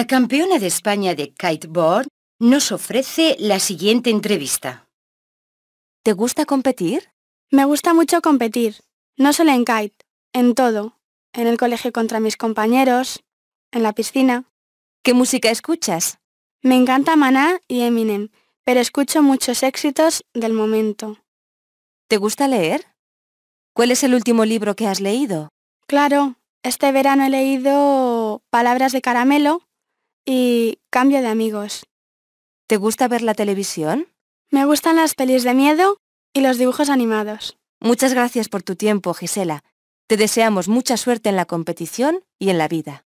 La campeona de España de kiteboard nos ofrece la siguiente entrevista. ¿Te gusta competir? Me gusta mucho competir, no solo en kite, en todo, en el colegio contra mis compañeros, en la piscina. ¿Qué música escuchas? Me encanta Maná y Eminem, pero escucho muchos éxitos del momento. ¿Te gusta leer? ¿Cuál es el último libro que has leído? Claro, este verano he leído Palabras de Caramelo, y cambio de amigos. ¿Te gusta ver la televisión? Me gustan las pelis de miedo y los dibujos animados. Muchas gracias por tu tiempo, Gisela. Te deseamos mucha suerte en la competición y en la vida.